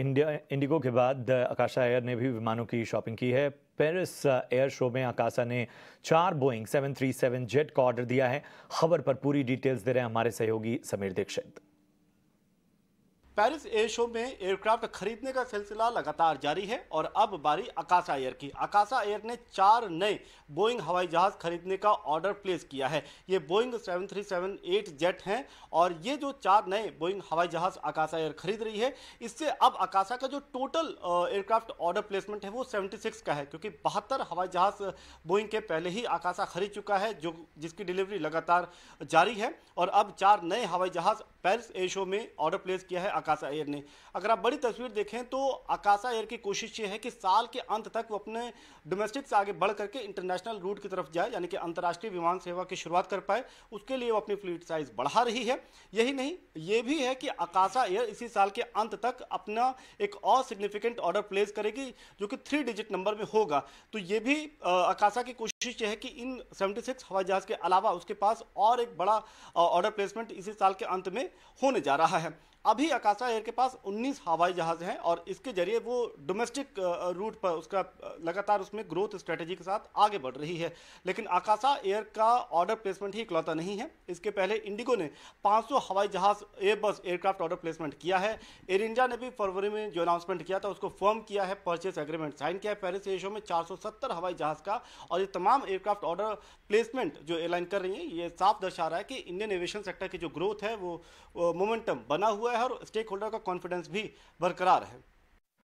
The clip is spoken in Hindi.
इंडिया इंडिगो के बाद आकाशा एयर ने भी विमानों की शॉपिंग की है पेरिस एयर शो में आकाशा ने चार बोइंग 737 जेट का ऑर्डर दिया है खबर पर पूरी डिटेल्स दे रहे हैं हमारे सहयोगी Sameer Dixit Paris air show में एयरक्राफ्ट खरीदने का सिलसिला लगातार जारी है और अब बारी अकाशा एयर की अकाशा एयर ने चार नए बोइंग हवाई जहाज खरीदने का ऑर्डर प्लेस किया है ये बोइंग 7378 जेट हैं और ये जो चार नए बोइंग हवाई जहाज अकाशा एयर खरीद रही है इससे अब अकाशा का जो टोटल एयरक्राफ्ट ऑर्डर प्लेसमेंट है वो सेवेंटी का है क्योंकि बहत्तर हवाई जहाज बोइंग के पहले ही अकाशा खरीद चुका है जो जिसकी डिलीवरी लगातार जारी है और अब चार नए हवाई जहाज पेरिस एयर शो में ऑर्डर प्लेस किया है आकाशा एयर ने अगर आप बड़ी तस्वीर देखें तो आकाशा एयर की कोशिश ये है कि साल के अंत तक वो अपने डोमेस्टिक से आगे बढ़ करके इंटरनेशनल रूट की तरफ जाए यानी कि अंतर्राष्ट्रीय विमान सेवा की शुरुआत कर पाए उसके लिए वो अपनी फ्लीट साइज बढ़ा रही है यही नहीं ये भी है कि आकाशा एयर इसी साल के अंत तक अपना एक और सिग्निफिकेंट ऑर्डर प्लेस करेगी जो कि थ्री डिजिट नंबर में होगा तो ये भी आकाशा की कोशिश है कि इन 76 हवाई जहाज़ के अलावा उसके पास और एक बड़ा ऑर्डर प्लेसमेंट इसी साल के अंत में होने जा रहा है अभी अकाशा एयर के पास 19 हवाई जहाज हैं और इसके जरिए वो डोमेस्टिक रूट पर उसका लगातार उसमें ग्रोथ स्ट्रेटजी के साथ आगे बढ़ रही है लेकिन अकाशा एयर का ऑर्डर प्लेसमेंट ही इकलौता नहीं है इसके पहले इंडिगो ने 500 हवाई जहाज बस एयरक्राफ्ट ऑर्डर प्लेसमेंट किया है एयर इंडिया ने भी फरवरी में जो अनाउंसमेंट किया था उसको फॉर्म किया है परचेस एग्रीमेंट साइन किया है पेरिस एशो में चार हवाई जहाज का और ये तमाम एयरक्राफ्ट ऑर्डर प्लेसमेंट जो एयरलाइन कर रही है ये साफ दर्शा रहा है कि इंडियन एविएशन सेक्टर की जो ग्रोथ है वो मोमेंटम बना हुआ गया है और स्टेक होल्डर का कॉन्फिडेंस भी बरकरार है